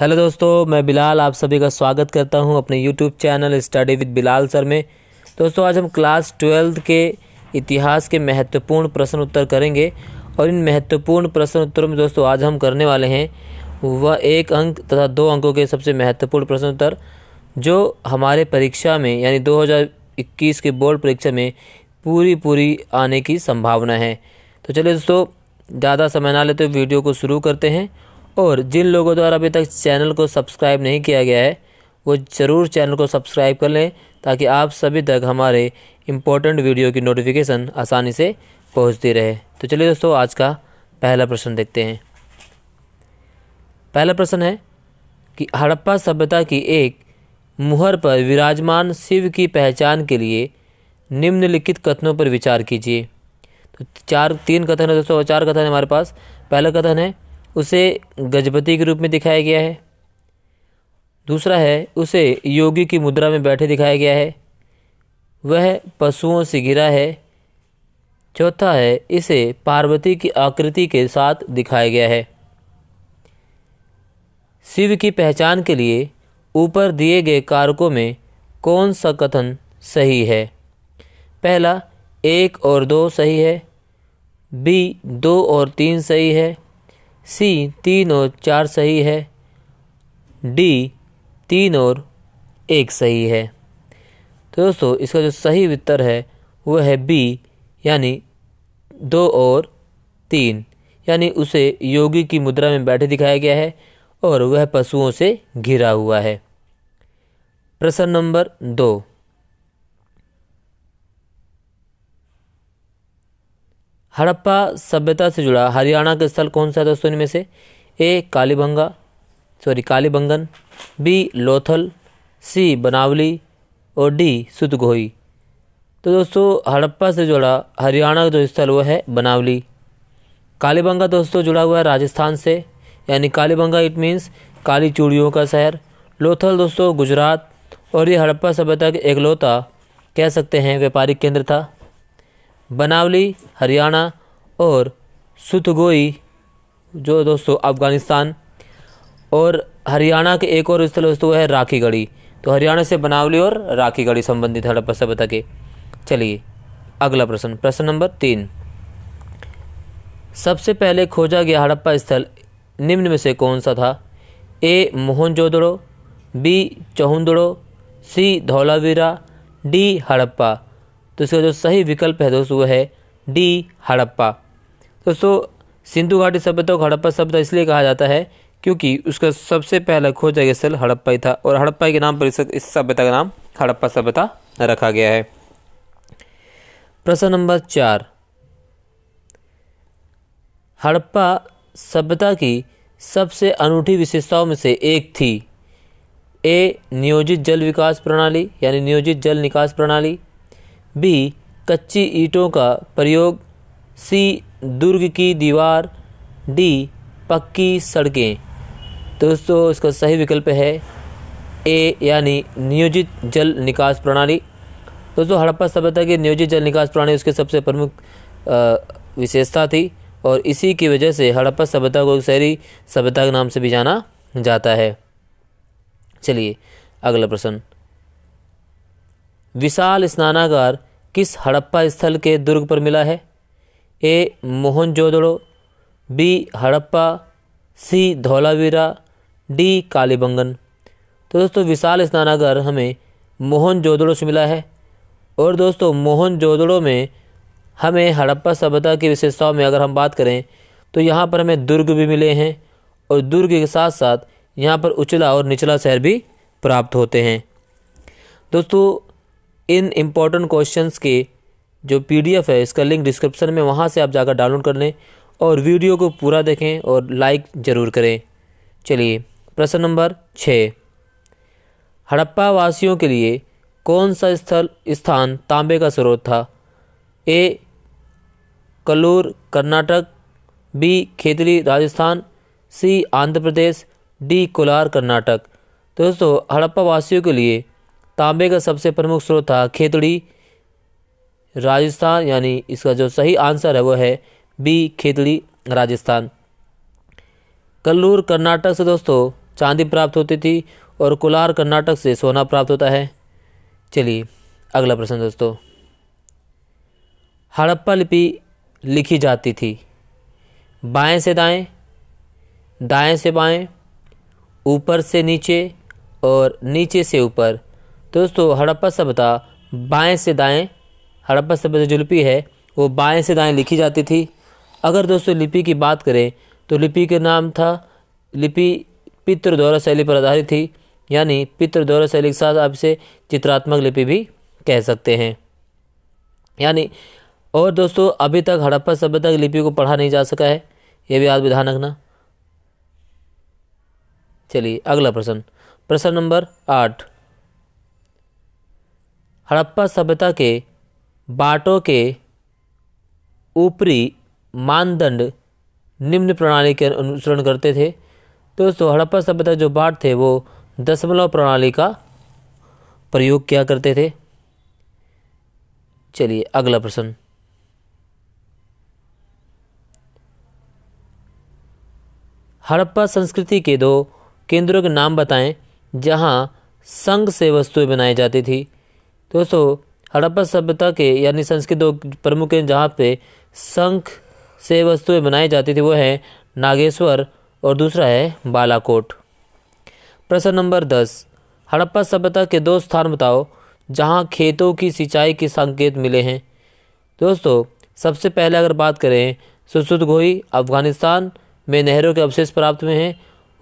hello दोस्तों मैं बिलाल आप सभी का स्वागत करता हूं अपने YouTube channel study with Bilal sir में दोस्तों आज हम क्लास ट्वेल्थ के इतिहास के महत्वपूर्ण प्रश्न उत्तर करेंगे और इन महत्वपूर्ण प्रश्न उत्तरों में दोस्तों आज हम करने वाले हैं वह एक अंक तथा दो अंकों के सबसे महत्वपूर्ण प्रश्न उत्तर जो हमारे परीक्षा में यानी दो के बोर्ड परीक्षा में पूरी पूरी आने की संभावना है तो चलिए दोस्तों ज़्यादा समय ना लेते वीडियो को शुरू करते हैं और जिन लोगों द्वारा अभी तक चैनल को सब्सक्राइब नहीं किया गया है वो ज़रूर चैनल को सब्सक्राइब कर लें ताकि आप सभी तक हमारे इम्पोर्टेंट वीडियो की नोटिफिकेशन आसानी से पहुंचती रहे तो चलिए दोस्तों आज का पहला प्रश्न देखते हैं पहला प्रश्न है कि हड़प्पा सभ्यता की एक मुहर पर विराजमान शिव की पहचान के लिए निम्नलिखित कथनों पर विचार कीजिए तो चार तीन कथन है दोस्तों चार कथन है हमारे पास पहला कथन है उसे गजपति के रूप में दिखाया गया है दूसरा है उसे योगी की मुद्रा में बैठे दिखाया गया है वह पशुओं से घिरा है चौथा है इसे पार्वती की आकृति के साथ दिखाया गया है शिव की पहचान के लिए ऊपर दिए गए कारकों में कौन सा कथन सही है पहला एक और दो सही है बी दो और तीन सही है सी तीन और चार सही है डी तीन और एक सही है तो दोस्तों इसका जो सही उत्तर है वो है बी यानी दो और तीन यानी उसे योगी की मुद्रा में बैठे दिखाया गया है और वह पशुओं से घिरा हुआ है प्रश्न नंबर दो हड़प्पा सभ्यता से जुड़ा हरियाणा का स्थल कौन सा है दोस्तों इनमें से A Kalibanga sorry Kalibangan B Lothal C Banawali और डी सुतगोई तो दोस्तों हड़प्पा से जुड़ा हरियाणा का जो स्थल वो है बनावली कालीबंगा दोस्तों जुड़ा हुआ है राजस्थान से यानी कालीबंगा इट मीन्स काली चूड़ियों का शहर लोथल दोस्तों गुजरात और ये हड़प्पा सभ्यता का एकलौता कह सकते हैं व्यापारिक केंद्र था बनावली हरियाणा और सुतगोई जो दोस्तों अफ़गानिस्तान और हरियाणा के एक और स्थल दोस्तों है राखी गढ़ी तो हरियाणा से बनावली और राखी गढ़ी संबंधित हड़प्पा सभ्यता के चलिए अगला प्रश्न प्रश्न नंबर तीन सबसे पहले खोजा गया हड़प्पा स्थल निम्न में से कौन सा था A Mohenjodaro B Chanhudaro C Dholavira D Harappa तो इसका जो सही विकल्प है दोस्तों वो है डी हड़प्पा दोस्तों सिंधु घाटी सभ्यता को हड़प्पा सभ्यता इसलिए कहा जाता है क्योंकि उसका सबसे पहला खोज का स्थल हड़प्पा ही था और हड़प्पा के नाम पर इस सभ्यता का नाम हड़प्पा सभ्यता रखा गया है प्रश्न नंबर चार हड़प्पा सभ्यता की सबसे अनूठी विशेषताओं में से एक थी ए नियोजित जल विकास प्रणाली यानी नियोजित जल निकास प्रणाली बी कच्ची ईंटों का प्रयोग सी दुर्ग की दीवार डी पक्की सड़कें तो दोस्तों इसका सही विकल्प है ए यानी नियोजित जल निकास प्रणाली दोस्तों हड़प्पा सभ्यता की नियोजित जल निकास प्रणाली उसके सबसे प्रमुख विशेषता थी और इसी की वजह से हड़प्पा सभ्यता को शहरी सभ्यता के नाम से भी जाना जाता है चलिए अगला प्रश्न विशाल स्नानागार किस हड़प्पा स्थल के दुर्ग पर मिला है A Mohenjodaro B Harappa C Dholavira D Kalibangan तो दोस्तों विशाल स्नानागार हमें मोहनजोदड़ो से मिला है और दोस्तों मोहनजोदड़ो में हमें हड़प्पा सभ्यता की विशेषताओं में अगर हम बात करें तो यहाँ पर हमें दुर्ग भी मिले हैं और दुर्ग के साथ साथ यहाँ पर उचला और निचला शहर भी प्राप्त होते हैं दोस्तों इन इम्पॉर्टेंट क्वेश्चन के जो पी है इसका लिंक डिस्क्रिप्शन में वहाँ से आप जाकर डाउनलोड कर लें और वीडियो को पूरा देखें और लाइक ज़रूर करें चलिए प्रश्न नंबर छः हड़प्पा वासियों के लिए कौन सा स्थल स्थान तांबे का स्रोत था A Kallur Karnataka B Khetri Rajasthan C Andhra Pradesh D Kolar Karnataka तो दोस्तों हड़प्पा वासियों के लिए तांबे का सबसे प्रमुख स्रोत था खेतड़ी राजस्थान यानी इसका जो सही आंसर है वो है बी खेतड़ी राजस्थान कल्लूर कर्नाटक से दोस्तों चांदी प्राप्त होती थी और कोलार कर्नाटक से सोना प्राप्त होता है चलिए अगला प्रश्न दोस्तों हड़प्पा लिपि लिखी जाती थी बाएं से दाएं दाएं से बाएं ऊपर से नीचे और नीचे से ऊपर तो दोस्तों हड़प्पा सभ्यता बाएँ से दाएँ हड़प्पा सभ्यता जो लिपि है वो बाएँ से दाएँ लिखी जाती थी अगर दोस्तों लिपि की बात करें तो लिपि का नाम था लिपि पितृदौरा शैली पर आधारित थी यानी पितृदौरा शैली के साथ आप इसे चित्रात्मक लिपि भी कह सकते हैं यानी और दोस्तों अभी तक हड़प्पा सभ्यता की लिपि को पढ़ा नहीं जा सका है ये भी याद विधान रखना चलिए अगला प्रश्न प्रश्न नंबर आठ हड़प्पा सभ्यता के बाटों के ऊपरी मानदंड निम्न प्रणाली के अनुसरण करते थे दोस्तों हड़प्पा सभ्यता जो बाट थे वो दशमलव प्रणाली का प्रयोग किया करते थे चलिए अगला प्रश्न हड़प्पा संस्कृति के दो केंद्रों के नाम बताएं जहां संघ से वस्तुएं बनाई जाती थी दोस्तों हड़प्पा सभ्यता के यानी संस्कृत प्रमुख हैं जहाँ पे संख से वस्तुएं बनाई जाती थी वो है नागेश्वर और दूसरा है बालाकोट प्रश्न नंबर दस हड़प्पा सभ्यता के दो स्थान बताओ जहाँ खेतों की सिंचाई के संकेत मिले हैं दोस्तों सबसे पहले अगर बात करें सुसुदगोई अफ़गानिस्तान में नहरों के अवशेष प्राप्त हुए हैं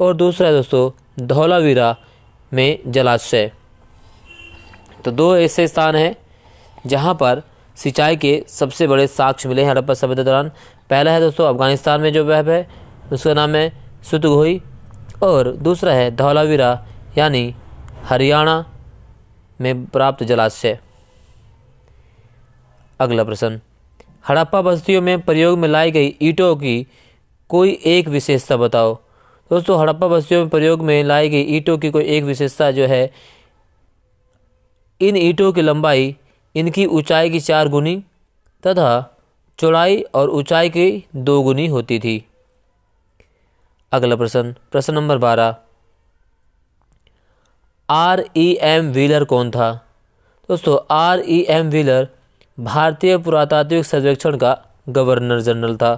और दूसरा दोस्तों धौलावीरा में जलाशय तो दो ऐसे स्थान हैं जहाँ पर सिंचाई के सबसे बड़े साक्ष्य मिले हैं हड़प्पा सभ्यता दौरान पहला है दोस्तों अफगानिस्तान में जो वह है उसका नाम है सुतगोई और दूसरा है धौलावीरा यानी हरियाणा में प्राप्त जलाशय अगला प्रश्न हड़प्पा बस्तियों में प्रयोग में लाई गई ईंटों की कोई एक विशेषता बताओ दोस्तों हड़प्पा बस्तियों में प्रयोग में लाई गई ईंटों की कोई एक विशेषता जो है इन ईंटों की लंबाई इनकी ऊंचाई की चार गुनी तथा चौड़ाई और ऊंचाई की दो गुनी होती थी अगला प्रश्न प्रश्न नंबर बारह आर ई एम व्हीलर कौन था दोस्तों आर ई एम व्हीलर भारतीय पुरातात्विक सर्वेक्षण का गवर्नर जनरल था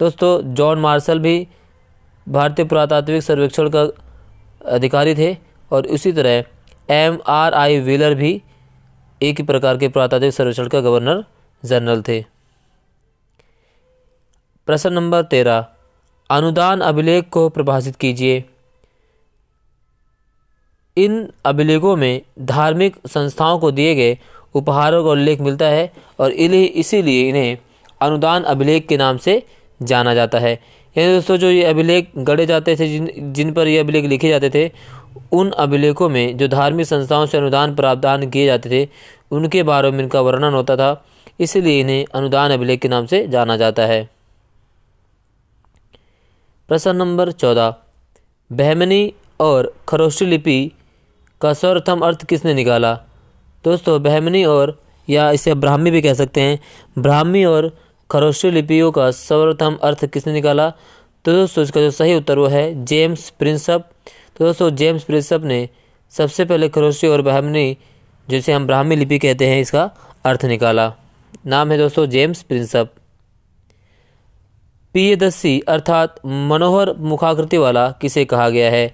दोस्तों जॉन मार्शल भी भारतीय पुरातात्विक सर्वेक्षण का अधिकारी थे और उसी तरह एम आर आई व्हीलर भी एक ही प्रकार के पुरातात्विक सर्वेक्षण का गवर्नर जनरल थे प्रश्न नंबर तेरह अनुदान अभिलेख को प्रभाषित कीजिए इन अभिलेखों में धार्मिक संस्थाओं को दिए गए उपहारों का उल्लेख मिलता है और इसीलिए इन्हें अनुदान अभिलेख के नाम से जाना जाता है यानी दोस्तों जो ये अभिलेख गढ़े जाते थे जिन जिन पर ये अभिलेख लिखे जाते थे उन अभिलेखों में जो धार्मिक संस्थाओं से अनुदान प्रावधान किए जाते थे उनके बारे में इनका वर्णन होता था इसलिए इन्हें अनुदान अभिलेख के नाम से जाना जाता है प्रश्न नंबर चौदह बहमनी और खरोष्टी लिपि का सर्वप्रथम अर्थ किसने निकाला दोस्तों बहमनी और या इसे ब्राह्मी भी कह सकते हैं ब्राह्मी और खरोष्टी लिपियों का सर्वप्रथम अर्थ किसने निकाला तो दोस्तों इसका जो सही उत्तर वो है जेम्स प्रिंसअप तो दोस्तों जेम्स प्रिंसअप ने सबसे पहले खरोशी और ब्राह्मणी जिसे हम ब्राह्मी लिपि कहते हैं इसका अर्थ निकाला नाम है दोस्तों जेम्स प्रिंसअप पियदस्सी अर्थात मनोहर मुखाकृति वाला किसे कहा गया है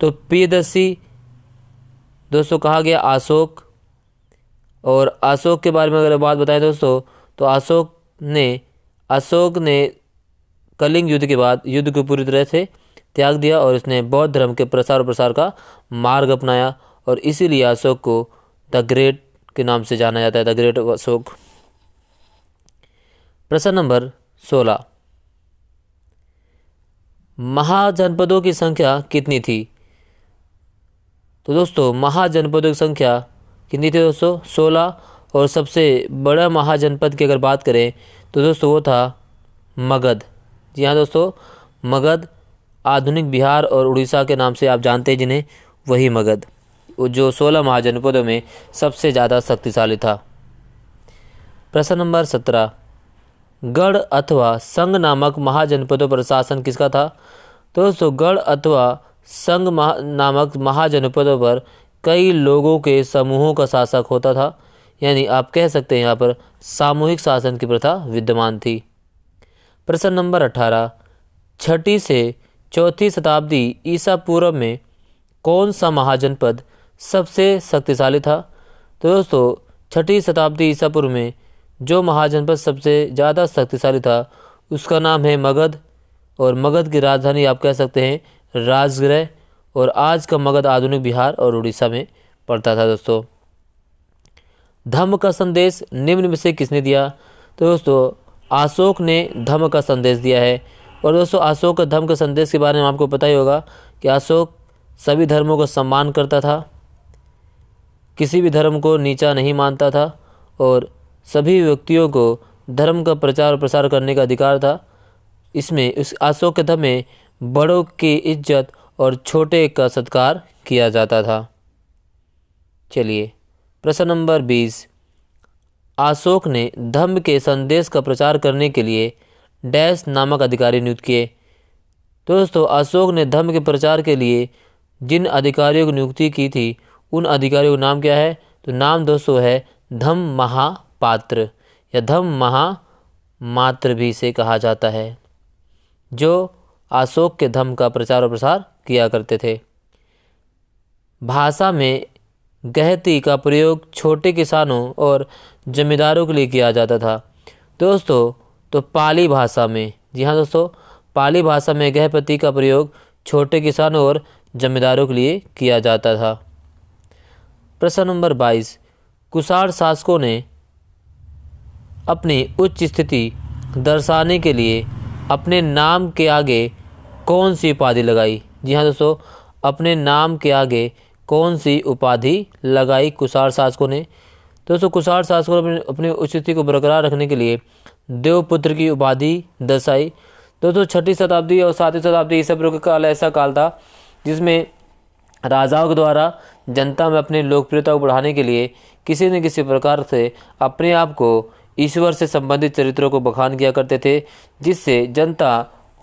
तो पियदस्सी दोस्तों कहा गया अशोक और अशोक के बारे में अगर बात बताएं दोस्तों तो अशोक ने अशोक ने कलिंग युद्ध के बाद युद्ध को पूरी तरह से त्याग दिया और इसने बौद्ध धर्म के प्रसार प्रसार का मार्ग अपनाया और इसीलिए अशोक को द ग्रेट के नाम से जाना जाता है द ग्रेट अशोक प्रश्न नंबर सोलह महाजनपदों की संख्या कितनी थी तो दोस्तों महाजनपदों की संख्या कितनी थी दोस्तों सोलह और सबसे बड़ा महाजनपद की अगर बात करें तो दोस्तों वो था मगध जी हाँ दोस्तों मगध आधुनिक बिहार और उड़ीसा के नाम से आप जानते हैं जिन्हें वही मगध जो सोलह महाजनपदों में सबसे ज़्यादा शक्तिशाली था प्रश्न नंबर सत्रह गढ़ अथवा संघ नामक महाजनपदों पर शासन किसका था तो दोस्तों गढ़ अथवा संघ महा नामक महाजनपदों पर कई लोगों के समूहों का शासक होता था यानी आप कह सकते हैं यहाँ पर सामूहिक शासन की प्रथा विद्यमान थी प्रश्न नंबर अठारह छठी से चौथी शताब्दी ईसा पूर्व में कौन सा महाजनपद सबसे शक्तिशाली था तो दोस्तों छठी शताब्दी ईसा पूर्व में जो महाजनपद सबसे ज़्यादा शक्तिशाली था उसका नाम है मगध और मगध की राजधानी आप कह सकते हैं राजगृह और आज का मगध आधुनिक बिहार और उड़ीसा में पड़ता था दोस्तों धम्म का संदेश निम्न में से किसने दिया तो दोस्तों अशोक ने धम्म का संदेश दिया है और दोस्तों अशोक धर्म के संदेश के बारे में आपको पता ही होगा कि अशोक सभी धर्मों का सम्मान करता था किसी भी धर्म को नीचा नहीं मानता था और सभी व्यक्तियों को धर्म का प्रचार और प्रसार करने का अधिकार था इसमें इस अशोक के धर्म में बड़ों की इज्जत और छोटे का सत्कार किया जाता था चलिए प्रश्न नंबर बीस अशोक ने धर्म के संदेश का प्रचार करने के लिए डैश नामक अधिकारी नियुक्त किए दोस्तों अशोक ने धर्म के प्रचार के लिए जिन अधिकारियों की नियुक्ति की थी उन अधिकारियों का नाम क्या है तो नाम दोस्तों है धम महापात्र या धम्म मात्र भी से कहा जाता है जो अशोक के धम्म का प्रचार और प्रसार किया करते थे भाषा में गहती का प्रयोग छोटे किसानों और जमींदारों के लिए किया जाता था दोस्तों तो पाली भाषा में जी हाँ दोस्तों पाली भाषा में गह प्रतीक का प्रयोग छोटे किसानों और जमींदारों के लिए किया जाता था प्रश्न नंबर बाईस कुषाण शासकों ने अपनी उच्च स्थिति दर्शाने के लिए अपने नाम के आगे कौन सी उपाधि लगाई जी हाँ दोस्तों अपने नाम के आगे कौन सी उपाधि लगाई कुषाण शासकों ने दोस्तों कुषाण शासकों ने अपनी उच्च स्थिति को बरकरार रखने के लिए देवपुत्र की उपाधि दर्शाई दोस्तों छठी शताब्दी और सातवीं शताब्दी इस सब काल ऐसा काल था जिसमें राजाओं के द्वारा जनता में अपनी लोकप्रियता को बढ़ाने के लिए किसी न किसी प्रकार से अपने आप को ईश्वर से संबंधित चरित्रों को बखान किया करते थे जिससे जनता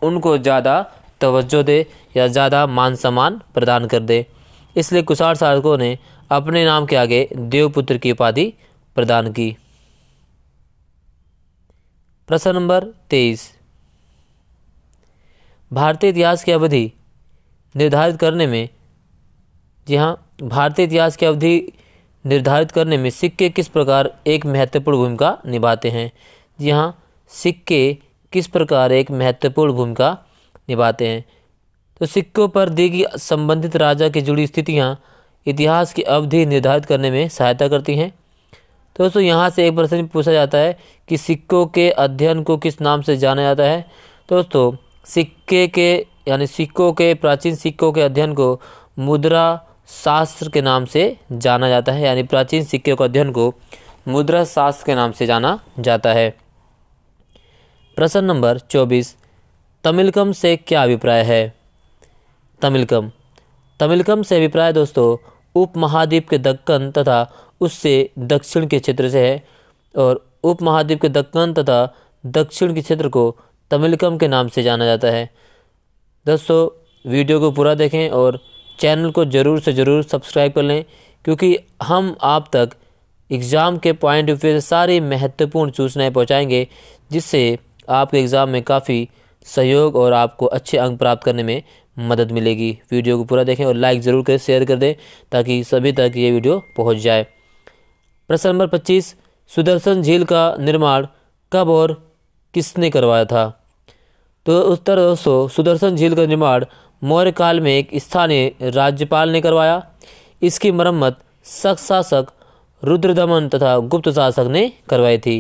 उनको ज़्यादा तवज्जो दे या ज़्यादा मान सम्मान प्रदान कर दे इसलिए कुषाण साधकों ने अपने नाम के आगे देवपुत्र की उपाधि प्रदान की प्रश्न नंबर तेईस भारतीय इतिहास की अवधि निर्धारित करने में जी हाँ भारतीय इतिहास की अवधि निर्धारित करने में सिक्के किस प्रकार एक महत्वपूर्ण भूमिका निभाते हैं जी हाँ सिक्के किस प्रकार एक महत्वपूर्ण भूमिका निभाते हैं तो सिक्कों पर दी गई संबंधित राजा की जुड़ी स्थितियाँ इतिहास की अवधि निर्धारित करने में सहायता करती हैं तो दोस्तों यहाँ से एक प्रश्न पूछा जाता है कि सिक्कों के अध्ययन को किस नाम से जाना जाता है तो दोस्तों सिक्के के यानी सिक्कों के प्राचीन सिक्कों के अध्ययन को मुद्रा शास्त्र के नाम से जाना जाता है यानी प्राचीन सिक्के के अध्ययन को मुद्रा शास्त्र के नाम से जाना जाता है प्रश्न नंबर चौबीस तमिलकम से क्या अभिप्राय है तमिलकम तमिलकम से अभिप्राय दोस्तों उपमहाद्वीप के दक्कन तथा उससे दक्षिण के क्षेत्र से है और उपमहाद्वीप के दक्कन तथा दक्षिण के क्षेत्र को तमिलकम के नाम से जाना जाता है दोस्तों वीडियो को पूरा देखें और चैनल को ज़रूर से ज़रूर सब्सक्राइब कर लें क्योंकि हम आप तक एग्ज़ाम के पॉइंट ऑफ व्यू से सारी महत्वपूर्ण सूचनाएं पहुंचाएंगे जिससे आपके एग्ज़ाम में काफ़ी सहयोग और आपको अच्छे अंक प्राप्त करने में मदद मिलेगी वीडियो को पूरा देखें और लाइक ज़रूर करें शेयर कर दें ताकि सभी तक ये वीडियो पहुंच जाए प्रश्न नंबर पच्चीस सुदर्शन झील का निर्माण कब और किसने करवाया था तो उत्तर दोस्तों सुदर्शन झील का निर्माण मौर्य काल में एक स्थानीय राज्यपाल ने करवाया इसकी मरम्मत सख शासक रुद्रदमन तथा गुप्त शासक ने करवाई थी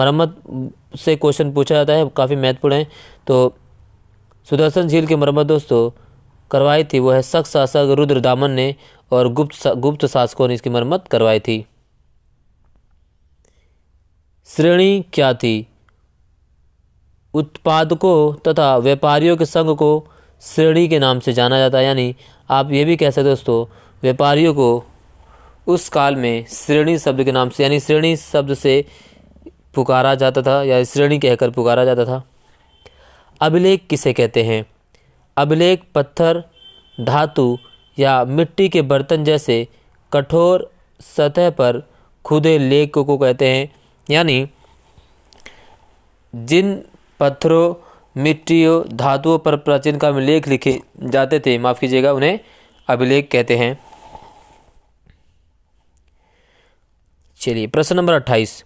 मरम्मत से क्वेश्चन पूछा जाता है काफ़ी महत्वपूर्ण है तो सुदर्शन झील की मरम्मत दोस्तों करवाई थी वह सख शासक रुद्रदामन ने और गुप्त गुप्त शासकों ने इसकी मरम्मत करवाई थी श्रेणी क्या थी उत्पादकों तथा व्यापारियों के संघ को श्रेणी के नाम से जाना जाता है यानी आप ये भी कह सकते दोस्तों व्यापारियों को उस काल में श्रेणी शब्द के नाम से यानी श्रेणी शब्द से पुकारा जाता था या श्रेणी कहकर पुकारा जाता था अभिलेख किसे कहते हैं अभिलेख पत्थर धातु या मिट्टी के बर्तन जैसे कठोर सतह पर खुदे लेख को कहते हैं यानी जिन पत्थरों मिट्टियों धातुओं पर प्राचीन काल में लेख लिखे जाते थे माफ़ कीजिएगा उन्हें अभिलेख कहते हैं चलिए प्रश्न नंबर अट्ठाईस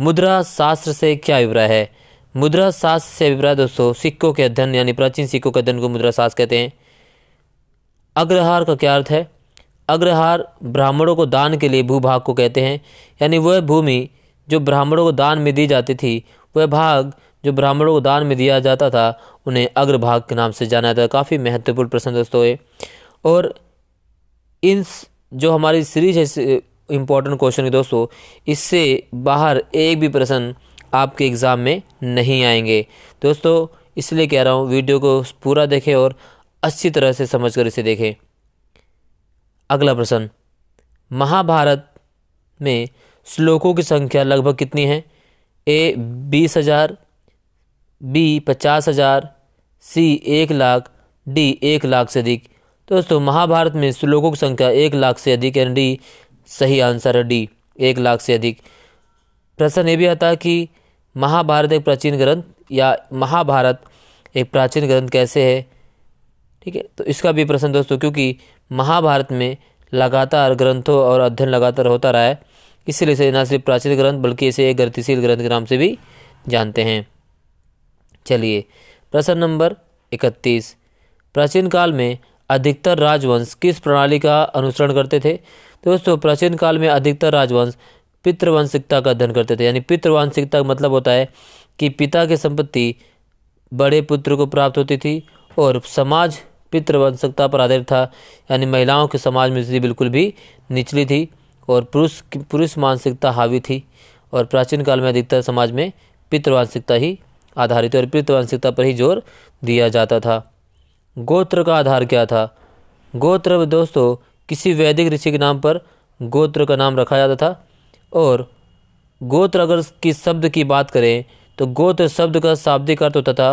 मुद्रा शास्त्र से क्या अभिप्राय है मुद्रा शास्त्र से अभिप्राय दोस्तों सिक्कों के अध्ययन यानी प्राचीन सिक्कों के अध्ययन को मुद्रा शास्त्र कहते हैं अग्रहार का क्या अर्थ है अग्रहार ब्राह्मणों को दान के लिए भूभाग को कहते हैं यानी वह भूमि जो ब्राह्मणों को दान में दी जाती थी वह भाग जो ब्राह्मणों को दान में दिया जाता था उन्हें अग्रभाग के नाम से जाना जाता है काफ़ी महत्वपूर्ण प्रश्न दोस्तों ये और इन जो हमारी सीरीज है इम्पोर्टेंट क्वेश्चन है दोस्तों इससे बाहर एक भी प्रश्न आपके एग्ज़ाम में नहीं आएंगे दोस्तों इसलिए कह रहा हूँ वीडियो को पूरा देखें और अच्छी तरह से समझकर इसे देखें अगला प्रश्न महाभारत में श्लोकों की संख्या लगभग कितनी है ए बीस हज़ार बी पचास हज़ार सी एक लाख डी एक लाख से अधिक तो दोस्तों महाभारत में श्लोकों की संख्या एक लाख से अधिक यानी डी सही आंसर है डी एक लाख से अधिक प्रश्न ये भी आता है कि महाभारत एक प्राचीन ग्रंथ या महाभारत एक प्राचीन ग्रंथ कैसे है ठीक है तो इसका भी प्रश्न दोस्तों क्योंकि महाभारत में लगातार ग्रंथों और अध्ययन लगातार होता रहा है इसलिए इसे न सिर्फ प्राचीन ग्रंथ बल्कि इसे एक गतिशील ग्रंथ के नाम से भी जानते हैं चलिए प्रश्न नंबर इकतीस प्राचीन काल में अधिकतर राजवंश किस प्रणाली का अनुसरण करते थे तो दोस्तों प्राचीन काल में अधिकतर राजवंश पितृवंशिकता का अध्ययन करते थे यानी पितृवंशिकता का मतलब होता है कि पिता की संपत्ति बड़े पुत्र को प्राप्त होती थी और समाज पितृवंशिकता पर आधारित था यानी महिलाओं के समाज में स्थिति बिल्कुल भी निचली थी और पुरुष पुरुष मानसिकता हावी थी और प्राचीन काल में अधिकतर समाज में पितृवांशिकता ही आधारित और पितृवांशिकता पर ही जोर दिया जाता था गोत्र का आधार क्या था गोत्र दोस्तों किसी वैदिक ऋषि के नाम पर गोत्र का नाम रखा जाता था और गोत्र अगर की शब्द की बात करें तो गोत्र शब्द का शाब्दिक अर्थ होता था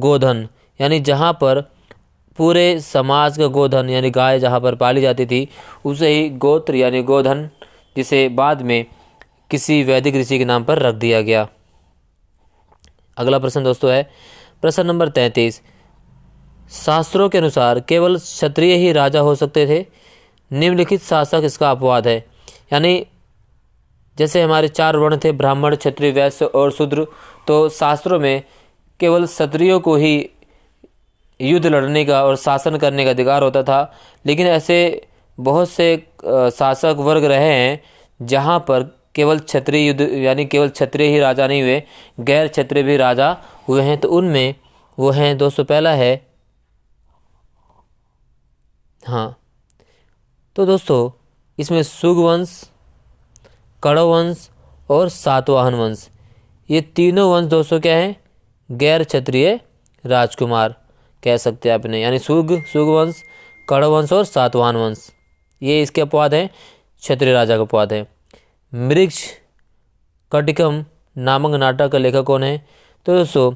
गोधन यानी जहाँ पर पूरे समाज का गोधन यानी गाय जहाँ पर पाली जाती थी उसे ही गोत्र यानी गोधन जिसे बाद में किसी वैदिक ऋषि के नाम पर रख दिया गया अगला प्रश्न दोस्तों है प्रश्न नंबर तैंतीस शास्त्रों के अनुसार केवल क्षत्रिय ही राजा हो सकते थे निम्नलिखित शासक इसका अपवाद है यानी जैसे हमारे चार वर्ण थे ब्राह्मण क्षत्रिय वैश्य और शूद्र तो शास्त्रों में केवल क्षत्रियों को ही युद्ध लड़ने का और शासन करने का अधिकार होता था लेकिन ऐसे बहुत से शासक वर्ग रहे हैं जहाँ पर केवल क्षत्रिय युद्ध यानी केवल क्षत्रिय ही राजा नहीं हुए गैर क्षत्रिय भी राजा हुए हैं तो उनमें वो हैं दोस्तों पहला है हाँ तो दोस्तों इसमें सुगवंश वंश और सातवाहन वंश ये तीनों वंश दोस्तों क्या हैं गैर क्षत्रिय राजकुमार कह सकते हैं अपने यानी सुग सुग वंश कड़ वंश और सातवान वंश ये इसके अपवाद हैं क्षत्रिय राजा के अपवाद हैं मृक्ष कटिकम नामक नाटक का लेखक कौन है तो दोस्तों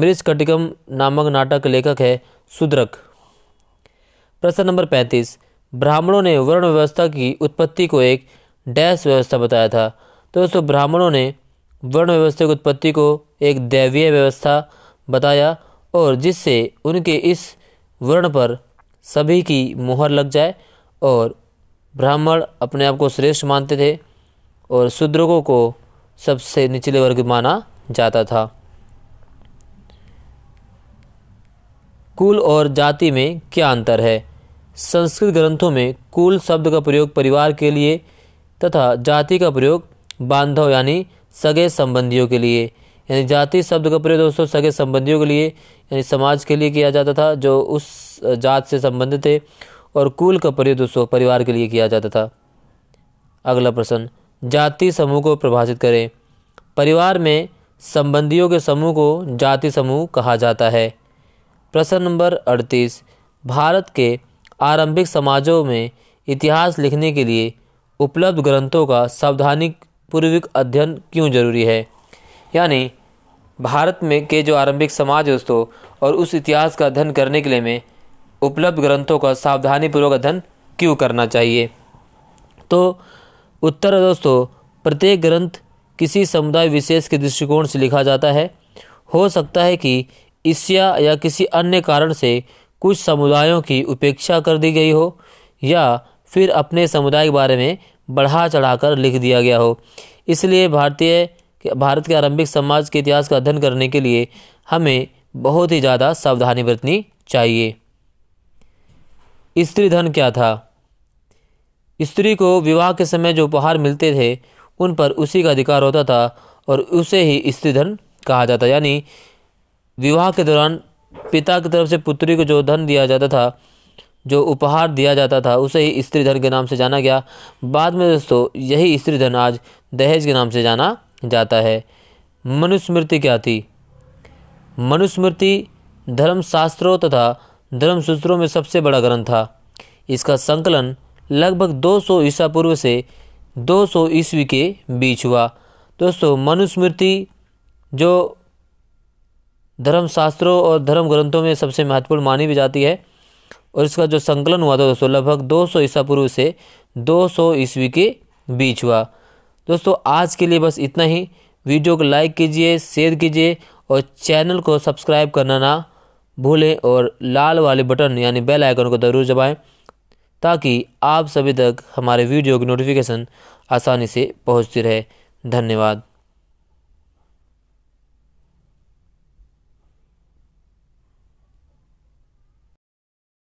मृक्ष कटिकम नामक नाटक का लेखक है सुद्रक प्रश्न नंबर पैंतीस ब्राह्मणों ने वर्ण व्यवस्था की उत्पत्ति को एक डैश व्यवस्था बताया था तो दोस्तों ब्राह्मणों ने वर्ण व्यवस्था की उत्पत्ति को एक दैवीय व्यवस्था बताया और जिससे उनके इस वर्ण पर सभी की मोहर लग जाए और ब्राह्मण अपने आप को श्रेष्ठ मानते थे और शूद्रकों को सबसे निचले वर्ग माना जाता था कुल और जाति में क्या अंतर है संस्कृत ग्रंथों में कुल शब्द का प्रयोग परिवार के लिए तथा जाति का प्रयोग बांधव यानी सगे संबंधियों के लिए यानी जाति शब्द का प्रयोग दोस्तों सगे संबंधियों के लिए यानी समाज के लिए किया जाता था जो उस जात से संबंधित थे और कुल का प्रयोग दोस्तों परिवार के लिए किया जाता था अगला प्रश्न जाति समूह को परिभाषित करें परिवार में संबंधियों के समूह को जाति समूह कहा जाता है प्रश्न नंबर अड़तीस भारत के आरंभिक समाजों में इतिहास लिखने के लिए उपलब्ध ग्रंथों का सावधानी पूर्विक अध्ययन क्यों जरूरी है यानी भारत में के जो आरंभिक समाज है दोस्तों और उस इतिहास का अध्ययन करने के लिए में उपलब्ध ग्रंथों का सावधानीपूर्वक अध्ययन क्यों करना चाहिए तो उत्तर दोस्तों प्रत्येक ग्रंथ किसी समुदाय विशेष के दृष्टिकोण से लिखा जाता है हो सकता है कि ईर्ष्या या किसी अन्य कारण से कुछ समुदायों की उपेक्षा कर दी गई हो या फिर अपने समुदाय के बारे में बढ़ा चढ़ाकर लिख दिया गया हो इसलिए भारतीय भारत के आरंभिक समाज के इतिहास का अध्ययन करने के लिए हमें बहुत ही ज़्यादा सावधानी बरतनी चाहिए स्त्री धन क्या था स्त्री को विवाह के समय जो उपहार मिलते थे उन पर उसी का अधिकार होता था और उसे ही स्त्री धन कहा जाता यानी विवाह के दौरान पिता की तरफ से पुत्री को जो धन दिया जाता था जो उपहार दिया जाता था उसे ही स्त्री धन के नाम से जाना गया बाद में दोस्तों यही स्त्री धन आज दहेज के नाम से जाना जाता है मनुस्मृति क्या थी मनुस्मृति धर्मशास्त्रों तथा धर्म सूत्रों में सबसे बड़ा ग्रंथ था इसका संकलन लगभग 200 सौ ईसा पूर्व से 200 सौ ईस्वी के बीच हुआ दोस्तों मनुस्मृति जो धर्मशास्त्रों और धर्म ग्रंथों में सबसे महत्वपूर्ण मानी भी जाती है और इसका जो संकलन हुआ था दोस्तों लगभग 200 ईसा पूर्व से 200 ईस्वी के बीच हुआ दोस्तों आज के लिए बस इतना ही वीडियो को लाइक कीजिए शेयर कीजिए और चैनल को सब्सक्राइब करना ना भूलें और लाल वाले बटन यानी बेल आइकन को ज़रूर दबाएं ताकि आप सभी तक हमारे वीडियो की नोटिफिकेशन आसानी से पहुंचती रहे धन्यवाद